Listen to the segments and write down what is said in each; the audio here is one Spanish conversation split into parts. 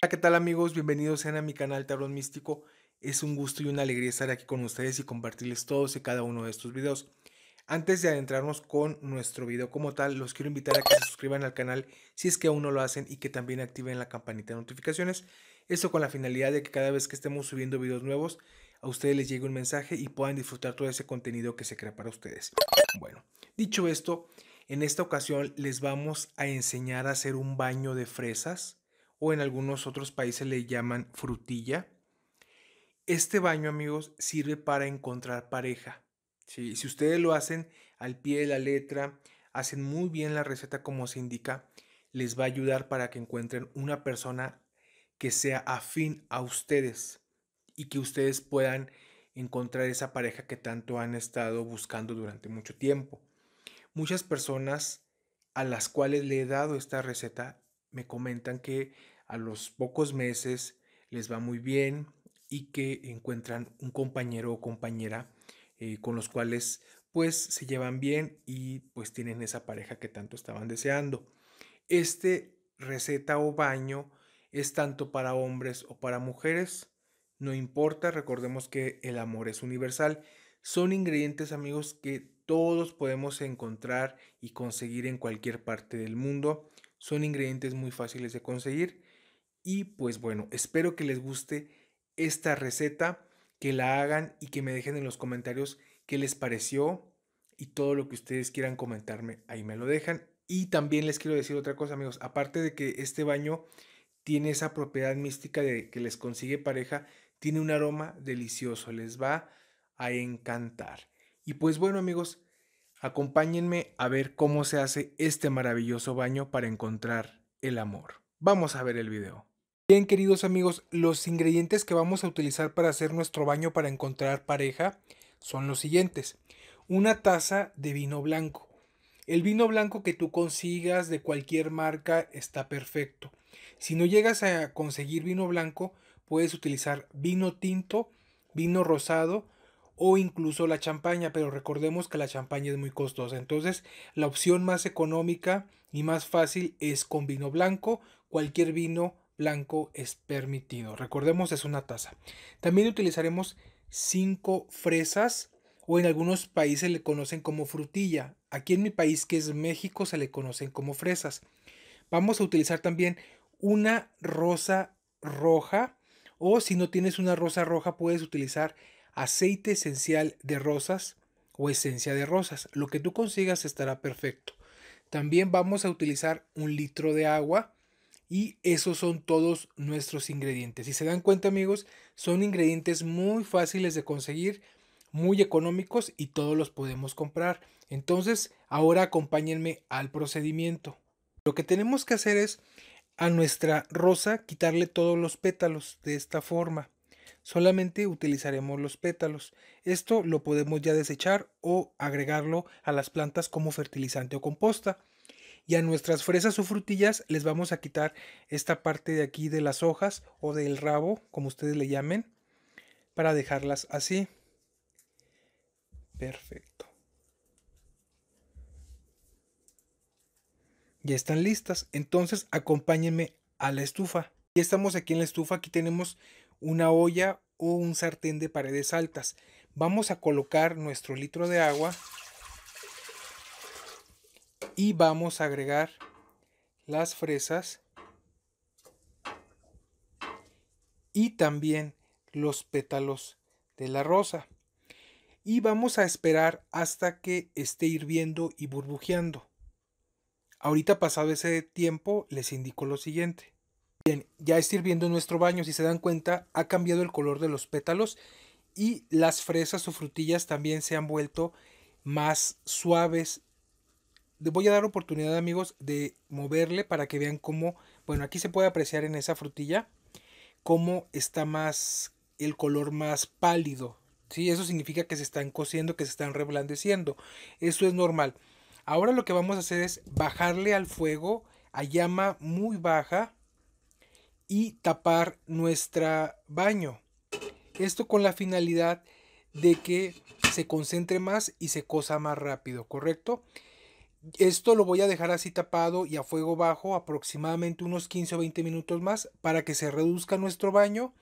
Hola, ¿qué tal amigos? Bienvenidos sean a mi canal Tablón Místico. Es un gusto y una alegría estar aquí con ustedes y compartirles todos y cada uno de estos videos. Antes de adentrarnos con nuestro video como tal, los quiero invitar a que se suscriban al canal si es que aún no lo hacen y que también activen la campanita de notificaciones. Esto con la finalidad de que cada vez que estemos subiendo videos nuevos, a ustedes les llegue un mensaje y puedan disfrutar todo ese contenido que se crea para ustedes. Bueno, dicho esto, en esta ocasión les vamos a enseñar a hacer un baño de fresas o en algunos otros países le llaman frutilla. Este baño, amigos, sirve para encontrar pareja. Si ustedes lo hacen al pie de la letra, hacen muy bien la receta como se indica, les va a ayudar para que encuentren una persona que sea afín a ustedes y que ustedes puedan encontrar esa pareja que tanto han estado buscando durante mucho tiempo. Muchas personas a las cuales le he dado esta receta me comentan que a los pocos meses les va muy bien y que encuentran un compañero o compañera eh, con los cuales pues se llevan bien y pues tienen esa pareja que tanto estaban deseando. Este receta o baño es tanto para hombres o para mujeres, no importa, recordemos que el amor es universal. Son ingredientes amigos que todos podemos encontrar y conseguir en cualquier parte del mundo. Son ingredientes muy fáciles de conseguir. Y pues bueno, espero que les guste esta receta, que la hagan y que me dejen en los comentarios qué les pareció y todo lo que ustedes quieran comentarme, ahí me lo dejan. Y también les quiero decir otra cosa, amigos, aparte de que este baño tiene esa propiedad mística de que les consigue pareja, tiene un aroma delicioso, les va a encantar. Y pues bueno, amigos, Acompáñenme a ver cómo se hace este maravilloso baño para encontrar el amor. Vamos a ver el video. Bien queridos amigos, los ingredientes que vamos a utilizar para hacer nuestro baño para encontrar pareja son los siguientes. Una taza de vino blanco. El vino blanco que tú consigas de cualquier marca está perfecto. Si no llegas a conseguir vino blanco, puedes utilizar vino tinto, vino rosado o incluso la champaña, pero recordemos que la champaña es muy costosa. Entonces, la opción más económica y más fácil es con vino blanco. Cualquier vino blanco es permitido. Recordemos, es una taza. También utilizaremos cinco fresas o en algunos países le conocen como frutilla. Aquí en mi país, que es México, se le conocen como fresas. Vamos a utilizar también una rosa roja o si no tienes una rosa roja puedes utilizar aceite esencial de rosas o esencia de rosas. Lo que tú consigas estará perfecto. También vamos a utilizar un litro de agua y esos son todos nuestros ingredientes. Si se dan cuenta amigos, son ingredientes muy fáciles de conseguir, muy económicos y todos los podemos comprar. Entonces, ahora acompáñenme al procedimiento. Lo que tenemos que hacer es a nuestra rosa quitarle todos los pétalos de esta forma. Solamente utilizaremos los pétalos. Esto lo podemos ya desechar o agregarlo a las plantas como fertilizante o composta. Y a nuestras fresas o frutillas les vamos a quitar esta parte de aquí de las hojas o del rabo, como ustedes le llamen, para dejarlas así. Perfecto. Ya están listas. Entonces acompáñenme a la estufa. Ya estamos aquí en la estufa. Aquí tenemos una olla o un sartén de paredes altas. Vamos a colocar nuestro litro de agua y vamos a agregar las fresas y también los pétalos de la rosa. Y vamos a esperar hasta que esté hirviendo y burbujeando. Ahorita pasado ese tiempo les indico lo siguiente. Bien, ya está hirviendo nuestro baño, si se dan cuenta, ha cambiado el color de los pétalos y las fresas o frutillas también se han vuelto más suaves. voy a dar oportunidad, amigos, de moverle para que vean cómo, bueno, aquí se puede apreciar en esa frutilla cómo está más el color más pálido. ¿sí? Eso significa que se están cociendo, que se están reblandeciendo. Eso es normal. Ahora lo que vamos a hacer es bajarle al fuego a llama muy baja y tapar nuestro baño. Esto con la finalidad de que se concentre más y se cosa más rápido, ¿correcto? Esto lo voy a dejar así tapado y a fuego bajo aproximadamente unos 15 o 20 minutos más para que se reduzca nuestro baño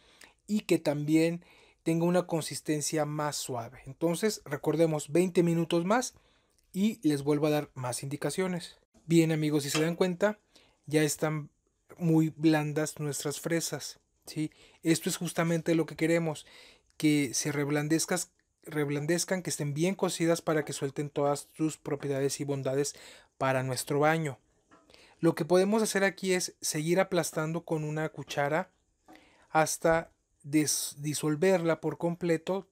y que también tenga una consistencia más suave. Entonces recordemos 20 minutos más y les vuelvo a dar más indicaciones. Bien amigos, si se dan cuenta, ya están muy blandas nuestras fresas. ¿sí? Esto es justamente lo que queremos, que se reblandezcan, reblandezcan, que estén bien cocidas para que suelten todas sus propiedades y bondades para nuestro baño. Lo que podemos hacer aquí es seguir aplastando con una cuchara hasta disolverla por completo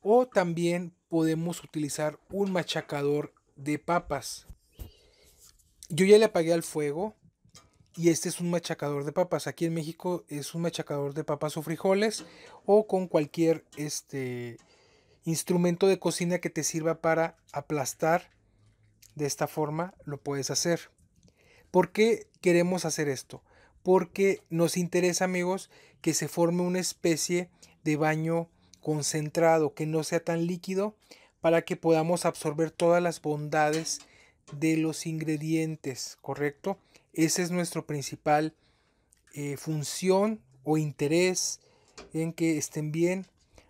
o también podemos utilizar un machacador de papas. Yo ya le apagué al fuego y este es un machacador de papas. Aquí en México es un machacador de papas o frijoles o con cualquier este, instrumento de cocina que te sirva para aplastar. De esta forma lo puedes hacer. ¿Por qué queremos hacer esto? Porque nos interesa, amigos, que se forme una especie de baño concentrado, que no sea tan líquido, para que podamos absorber todas las bondades de los ingredientes, ¿correcto? Esa es nuestro principal eh, función o interés en que estén bien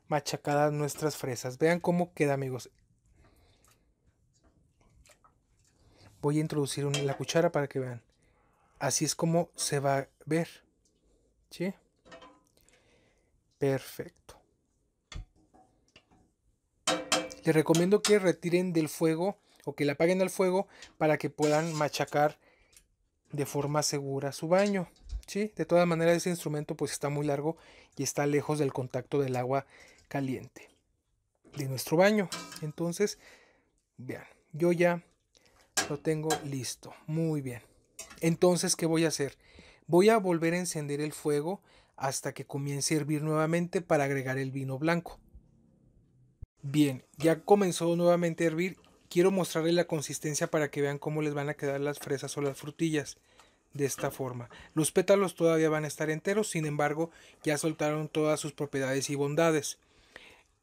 machacadas nuestras fresas. Vean cómo queda, amigos. Voy a introducir la cuchara para que vean. Así es como se va a ver. Perfecto. Les recomiendo que retiren del fuego o que la apaguen al fuego para que puedan machacar de forma segura su baño. ¿sí? De todas maneras, ese instrumento pues está muy largo y está lejos del contacto del agua caliente de nuestro baño. Entonces, vean, yo ya lo tengo listo. Muy bien. Entonces, ¿qué voy a hacer? Voy a volver a encender el fuego hasta que comience a hervir nuevamente para agregar el vino blanco. Bien, ya comenzó nuevamente a hervir Quiero mostrarles la consistencia para que vean cómo les van a quedar las fresas o las frutillas de esta forma. Los pétalos todavía van a estar enteros, sin embargo ya soltaron todas sus propiedades y bondades.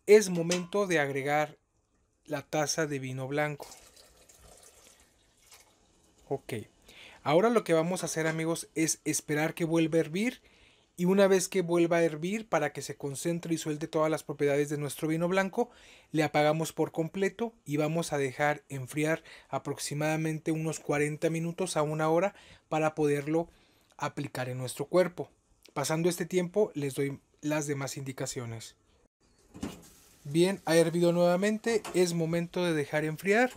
Es momento de agregar la taza de vino blanco. Ok, ahora lo que vamos a hacer amigos es esperar que vuelva a hervir y una vez que vuelva a hervir para que se concentre y suelte todas las propiedades de nuestro vino blanco, le apagamos por completo y vamos a dejar enfriar aproximadamente unos 40 minutos a una hora para poderlo aplicar en nuestro cuerpo. Pasando este tiempo les doy las demás indicaciones. Bien, ha hervido nuevamente, es momento de dejar enfriar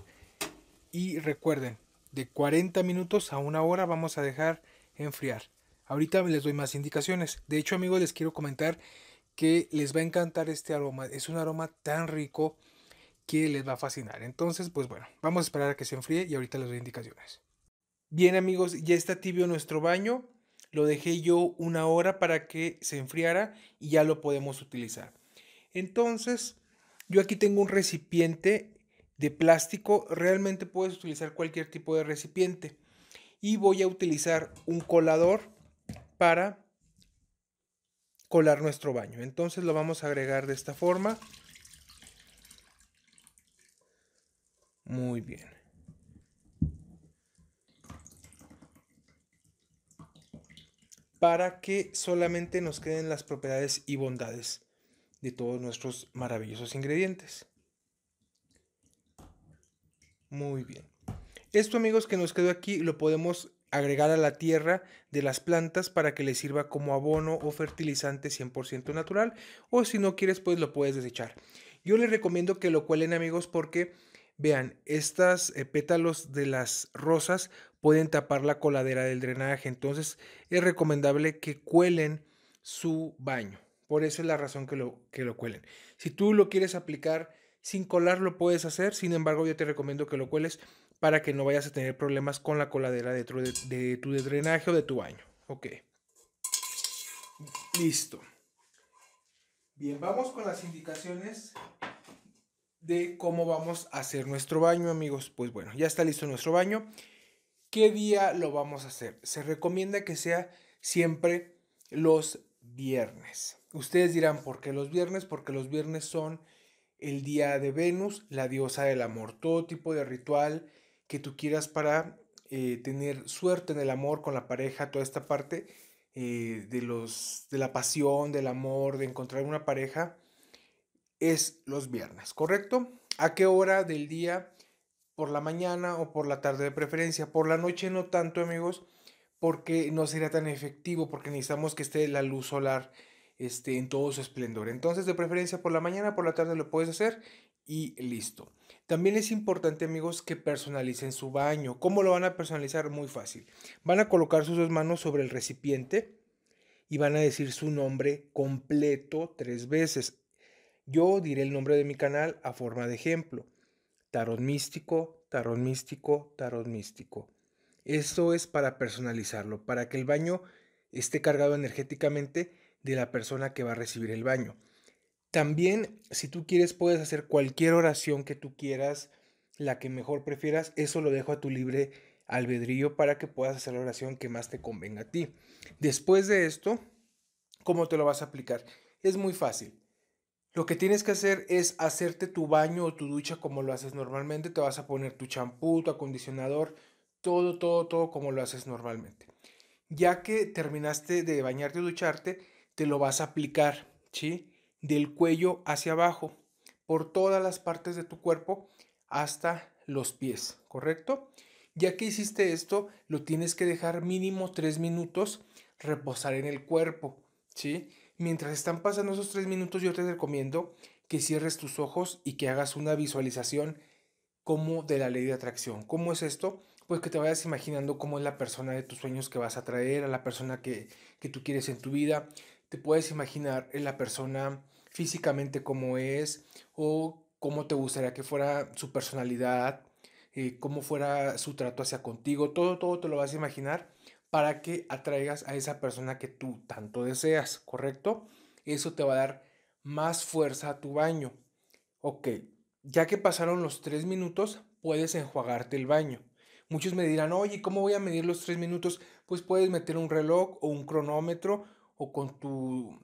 y recuerden, de 40 minutos a una hora vamos a dejar enfriar. Ahorita les doy más indicaciones. De hecho, amigos, les quiero comentar que les va a encantar este aroma. Es un aroma tan rico que les va a fascinar. Entonces, pues bueno, vamos a esperar a que se enfríe y ahorita les doy indicaciones. Bien, amigos, ya está tibio nuestro baño. Lo dejé yo una hora para que se enfriara y ya lo podemos utilizar. Entonces, yo aquí tengo un recipiente de plástico. Realmente puedes utilizar cualquier tipo de recipiente. Y voy a utilizar un colador para colar nuestro baño. Entonces lo vamos a agregar de esta forma. Muy bien. Para que solamente nos queden las propiedades y bondades de todos nuestros maravillosos ingredientes. Muy bien. Esto amigos que nos quedó aquí lo podemos agregar a la tierra de las plantas para que le sirva como abono o fertilizante 100% natural o si no quieres pues lo puedes desechar. Yo les recomiendo que lo cuelen amigos porque vean, estos eh, pétalos de las rosas pueden tapar la coladera del drenaje, entonces es recomendable que cuelen su baño. Por eso es la razón que lo, que lo cuelen. Si tú lo quieres aplicar sin colar lo puedes hacer, sin embargo yo te recomiendo que lo cueles para que no vayas a tener problemas con la coladera dentro de, tu drenaje o de tu baño. Ok. Listo. Bien, vamos con las indicaciones de cómo vamos a hacer nuestro baño, amigos. Pues bueno, ya está listo nuestro baño. ¿Qué día lo vamos a hacer? Se recomienda que sea siempre los viernes. Ustedes dirán, ¿por qué los viernes? Porque los viernes son el día de Venus, la diosa del amor. Todo tipo de ritual que tú quieras para eh, tener suerte en el amor con la pareja, toda esta parte eh, de, los, de la pasión, del amor, de encontrar una pareja, es los viernes, ¿correcto? ¿A qué hora del día? Por la mañana o por la tarde de preferencia. Por la noche no tanto, amigos, porque no sería tan efectivo, porque necesitamos que esté la luz solar este, en todo su esplendor. Entonces, de preferencia por la mañana, por la tarde lo puedes hacer y listo. También es importante, amigos, que personalicen su baño. ¿Cómo lo van a personalizar? Muy fácil. Van a colocar sus dos manos sobre el recipiente y van a decir su nombre completo tres veces. Yo diré el nombre de mi canal a forma de ejemplo. Tarot místico, tarot místico, tarot místico. Esto es para personalizarlo, para que el baño esté cargado energéticamente de la persona que va a recibir el baño. También, si tú quieres, puedes hacer cualquier oración que tú quieras, la que mejor prefieras. Eso lo dejo a tu libre albedrío para que puedas hacer la oración que más te convenga a ti. Después de esto, ¿cómo te lo vas a aplicar? Es muy fácil. Lo que tienes que hacer es hacerte tu baño o tu ducha como lo haces normalmente. Te vas a poner tu champú, tu acondicionador, todo, todo, todo como lo haces normalmente. Ya que terminaste de bañarte o ducharte, te lo vas a aplicar, ¿sí? del cuello hacia abajo, por todas las partes de tu cuerpo hasta los pies, ¿correcto? Ya que hiciste esto, lo tienes que dejar mínimo tres minutos reposar en el cuerpo, ¿sí? Mientras están pasando esos tres minutos, yo te recomiendo que cierres tus ojos y que hagas una visualización como de la ley de atracción. ¿Cómo es esto? Pues que te vayas imaginando cómo es la persona de tus sueños que vas a traer, a la persona que, que tú quieres en tu vida. Te puedes imaginar en la persona físicamente cómo es o cómo te gustaría que fuera su personalidad, eh, cómo fuera su trato hacia contigo, todo, todo te lo vas a imaginar para que atraigas a esa persona que tú tanto deseas, ¿correcto? Eso te va a dar más fuerza a tu baño. Ok, ya que pasaron los tres minutos, puedes enjuagarte el baño. Muchos me dirán, oye, ¿cómo voy a medir los tres minutos? Pues puedes meter un reloj o un cronómetro o con tu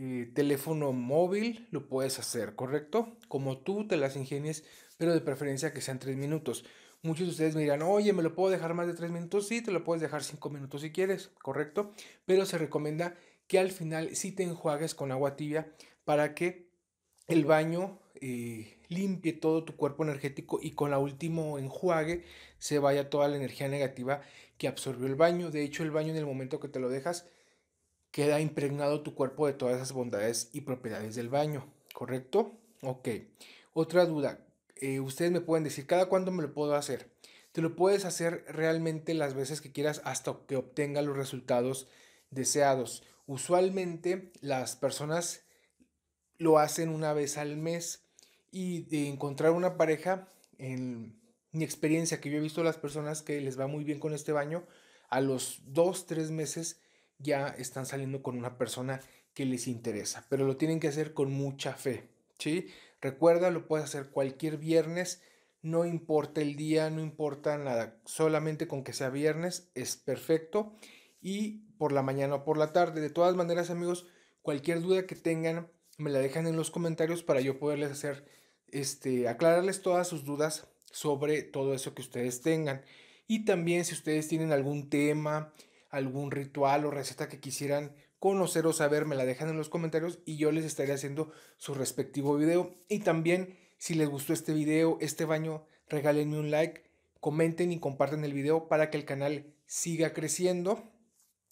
eh, teléfono móvil lo puedes hacer, ¿correcto? Como tú te las ingenies, pero de preferencia que sean tres minutos. Muchos de ustedes me dirán, oye, ¿me lo puedo dejar más de tres minutos? Sí, te lo puedes dejar cinco minutos si quieres, ¿correcto? Pero se recomienda que al final si te enjuagues con agua tibia para que el baño eh, limpie todo tu cuerpo energético y con la último enjuague se vaya toda la energía negativa que absorbió el baño. De hecho, el baño en el momento que te lo dejas, queda impregnado tu cuerpo de todas esas bondades y propiedades del baño, ¿correcto? Ok. Otra duda, eh, ustedes me pueden decir, ¿cada cuándo me lo puedo hacer? Te lo puedes hacer realmente las veces que quieras hasta que obtenga los resultados deseados. Usualmente las personas lo hacen una vez al mes y de encontrar una pareja, en mi experiencia que yo he visto a las personas que les va muy bien con este baño, a los dos tres meses ya están saliendo con una persona que les interesa, pero lo tienen que hacer con mucha fe, Recuerda, lo puedes hacer cualquier viernes, no importa el día, no importa nada, solamente con que sea viernes es perfecto y por la mañana o por la tarde. De todas maneras, amigos, cualquier duda que tengan, me la dejan en los comentarios para yo poderles hacer, este, aclararles todas sus dudas sobre todo eso que ustedes tengan. Y también si ustedes tienen algún tema, algún ritual o receta que quisieran conocer o saber, me la dejan en los comentarios y yo les estaré haciendo su respectivo video. Y también, si les gustó este video, este baño, regálenme un like, comenten y comparten el video para que el canal siga creciendo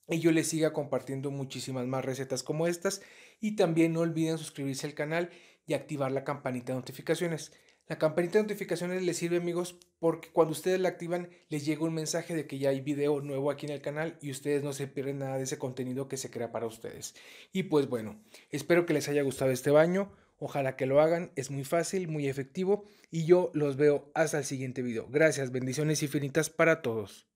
y yo les siga compartiendo muchísimas más recetas como estas. Y también no olviden suscribirse al canal y activar la campanita de notificaciones. La campanita de notificaciones les sirve amigos porque cuando ustedes la activan les llega un mensaje de que ya hay video nuevo aquí en el canal y ustedes no se pierden nada de ese contenido que se crea para ustedes. Y pues bueno, espero que les haya gustado este baño, ojalá que lo hagan, es muy fácil, muy efectivo y yo los veo hasta el siguiente video. Gracias, bendiciones infinitas para todos.